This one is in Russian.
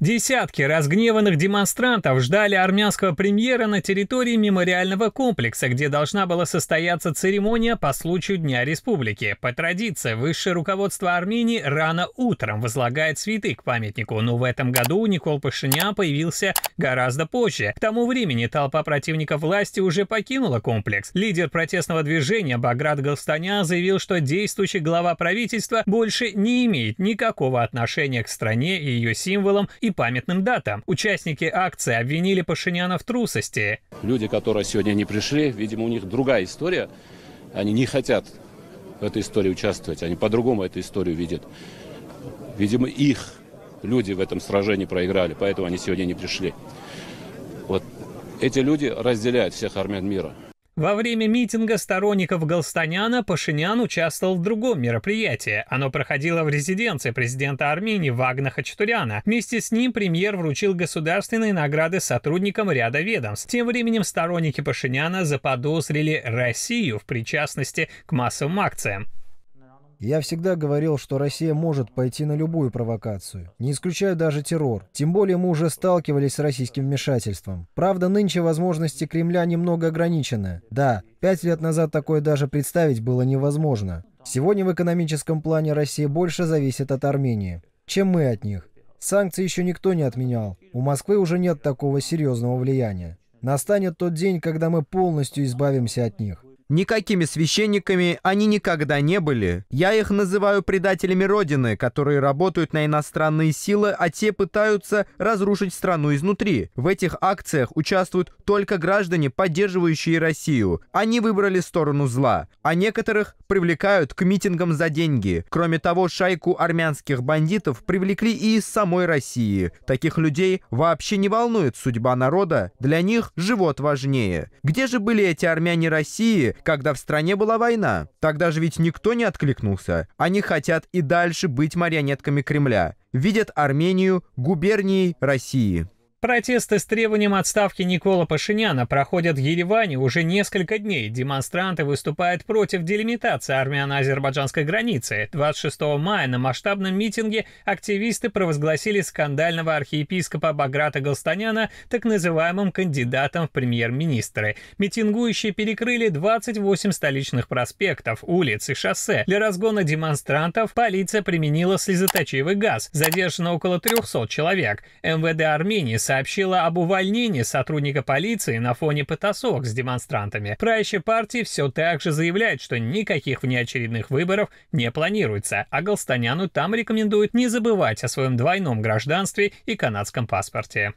Десятки разгневанных демонстрантов ждали армянского премьера на территории мемориального комплекса, где должна была состояться церемония по случаю Дня Республики. По традиции, высшее руководство Армении рано утром возлагает цветы к памятнику, но в этом году Никол Пашинян появился гораздо позже. К тому времени толпа противников власти уже покинула комплекс. Лидер протестного движения Баграт Галстаня заявил, что действующий глава правительства больше не имеет никакого отношения к стране и ее символам и и памятным датам. Участники акции обвинили Пашиняна в трусости. Люди, которые сегодня не пришли, видимо, у них другая история. Они не хотят в этой истории участвовать. Они по-другому эту историю видят. Видимо, их люди в этом сражении проиграли, поэтому они сегодня не пришли. Вот эти люди разделяют всех армян мира. Во время митинга сторонников Галстаняна Пашинян участвовал в другом мероприятии. Оно проходило в резиденции президента Армении Вагна Хачатуряна. Вместе с ним премьер вручил государственные награды сотрудникам ряда ведомств. Тем временем сторонники Пашиняна заподозрили Россию в причастности к массовым акциям. Я всегда говорил, что Россия может пойти на любую провокацию. Не исключая даже террор. Тем более мы уже сталкивались с российским вмешательством. Правда, нынче возможности Кремля немного ограничены. Да, пять лет назад такое даже представить было невозможно. Сегодня в экономическом плане Россия больше зависит от Армении, чем мы от них. Санкции еще никто не отменял. У Москвы уже нет такого серьезного влияния. Настанет тот день, когда мы полностью избавимся от них. Никакими священниками они никогда не были. Я их называю предателями Родины, которые работают на иностранные силы, а те пытаются разрушить страну изнутри. В этих акциях участвуют только граждане, поддерживающие Россию. Они выбрали сторону зла, а некоторых привлекают к митингам за деньги. Кроме того, шайку армянских бандитов привлекли и из самой России. Таких людей вообще не волнует судьба народа, для них живот важнее. Где же были эти армяне России, когда в стране была война. Тогда же ведь никто не откликнулся. Они хотят и дальше быть марионетками Кремля. Видят Армению губернией России. Протесты с требованием отставки Никола Пашиняна проходят в Ереване уже несколько дней. Демонстранты выступают против делимитации армяно-азербайджанской границы. 26 мая на масштабном митинге активисты провозгласили скандального архиепископа Баграта Галстаняна так называемым кандидатом в премьер-министры. Митингующие перекрыли 28 столичных проспектов, улиц и шоссе. Для разгона демонстрантов полиция применила слезоточивый газ. Задержано около 300 человек. МВД Армении сообщила об увольнении сотрудника полиции на фоне потасовок с демонстрантами. Правящая партия все так же заявляет, что никаких внеочередных выборов не планируется, а Голстаняну там рекомендуют не забывать о своем двойном гражданстве и канадском паспорте.